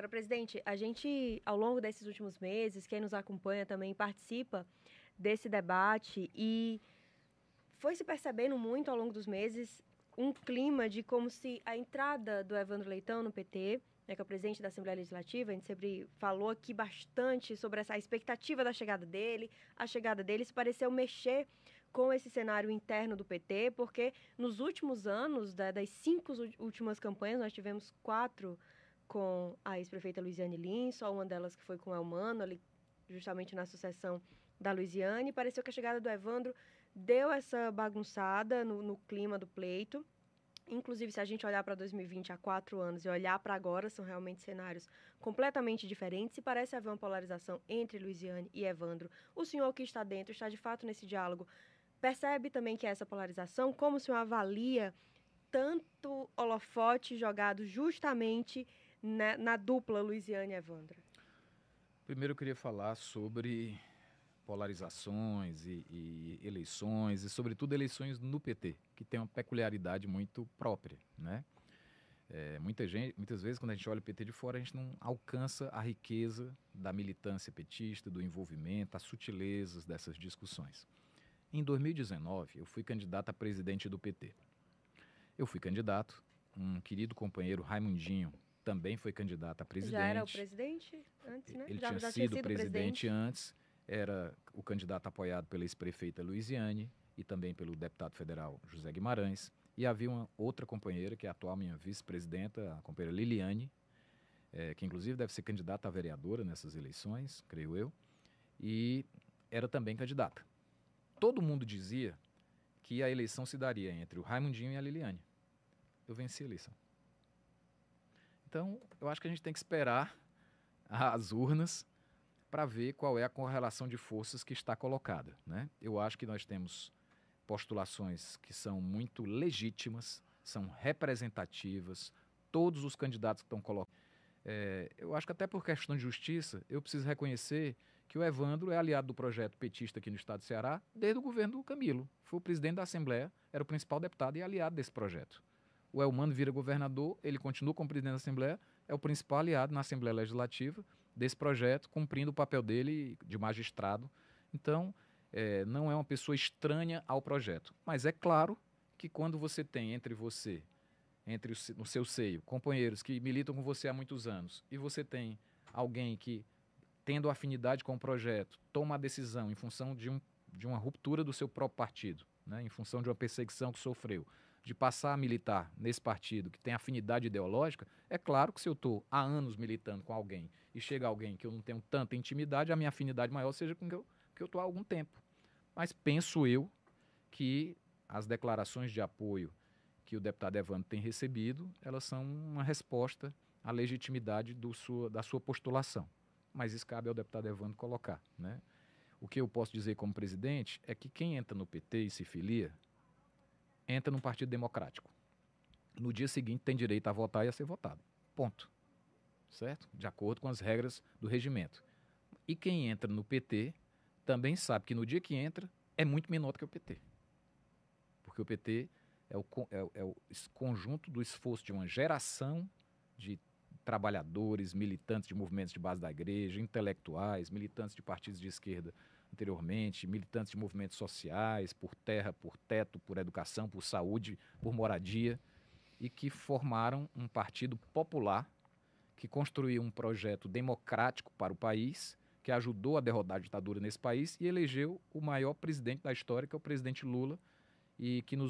Agora, presidente, a gente, ao longo desses últimos meses, quem nos acompanha também participa desse debate e foi se percebendo muito ao longo dos meses um clima de como se a entrada do Evandro Leitão no PT, né, que é o presidente da Assembleia Legislativa, a gente sempre falou aqui bastante sobre essa expectativa da chegada dele, a chegada dele se pareceu mexer com esse cenário interno do PT, porque nos últimos anos, da, das cinco últimas campanhas, nós tivemos quatro com a ex-prefeita Luiziane Lins, só uma delas que foi com o Elmano, ali justamente na sucessão da Luiziane. Pareceu que a chegada do Evandro deu essa bagunçada no, no clima do pleito. Inclusive, se a gente olhar para 2020, há quatro anos, e olhar para agora, são realmente cenários completamente diferentes. E parece haver uma polarização entre Luiziane e Evandro. O senhor que está dentro está de fato nesse diálogo. Percebe também que é essa polarização? Como o senhor avalia tanto holofote jogado justamente na, na dupla Luiziane e Evandra? Primeiro eu queria falar sobre polarizações e, e, eleições, e sobretudo eleições no PT, que tem uma peculiaridade muito própria, né? É, muita gente, muitas vezes, quando a gente olha o PT de fora, a gente não alcança a riqueza da militância petista, do envolvimento, as sutilezas dessas discussões. Em 2019, eu fui candidato a presidente do PT. Eu fui candidato, um querido companheiro Raimundinho também foi candidato a presidente. Já era o presidente antes, né? Ele já, tinha, já sido, sido presidente, presidente antes, era o candidato apoiado pela ex-prefeita Luiziane e também pelo deputado federal José Guimarães. E havia uma outra companheira, que é a atual minha vice-presidenta, a companheira Liliane, é, que inclusive deve ser candidata a vereadora nessas eleições, creio eu, e era também candidata. Todo mundo dizia que a eleição se daria entre o Raimundinho e a Liliane. Eu venci a eleição. Então, eu acho que a gente tem que esperar as urnas para ver qual é a correlação de forças que está colocada. Né? Eu acho que nós temos postulações que são muito legítimas, são representativas, todos os candidatos que estão colocados. É, eu acho que até por questão de justiça, eu preciso reconhecer que o Evandro é aliado do projeto petista aqui no estado do Ceará desde o governo do Camilo. Foi o presidente da Assembleia, era o principal deputado e aliado desse projeto o Elmano vira governador, ele continua como presidente da Assembleia, é o principal aliado na Assembleia Legislativa desse projeto, cumprindo o papel dele de magistrado. Então, é, não é uma pessoa estranha ao projeto. Mas é claro que quando você tem entre você, entre o, no seu seio, companheiros que militam com você há muitos anos, e você tem alguém que, tendo afinidade com o projeto, toma a decisão em função de, um, de uma ruptura do seu próprio partido, né, em função de uma perseguição que sofreu de passar a militar nesse partido que tem afinidade ideológica, é claro que se eu estou há anos militando com alguém e chega alguém que eu não tenho tanta intimidade, a minha afinidade maior seja com que eu que eu estou há algum tempo. Mas penso eu que as declarações de apoio que o deputado Evandro tem recebido, elas são uma resposta à legitimidade sua, da sua postulação. Mas isso cabe ao deputado Evandro colocar. Né? O que eu posso dizer como presidente é que quem entra no PT e se filia entra num partido democrático. No dia seguinte tem direito a votar e a ser votado. Ponto. Certo? De acordo com as regras do regimento. E quem entra no PT também sabe que no dia que entra é muito menor do que o PT. Porque o PT é, é o, é, é o conjunto do esforço de uma geração de trabalhadores, militantes de movimentos de base da igreja, intelectuais, militantes de partidos de esquerda anteriormente, militantes de movimentos sociais, por terra, por teto, por educação, por saúde, por moradia, e que formaram um partido popular que construiu um projeto democrático para o país, que ajudou a derrotar a ditadura nesse país e elegeu o maior presidente da história, que é o presidente Lula, e que nos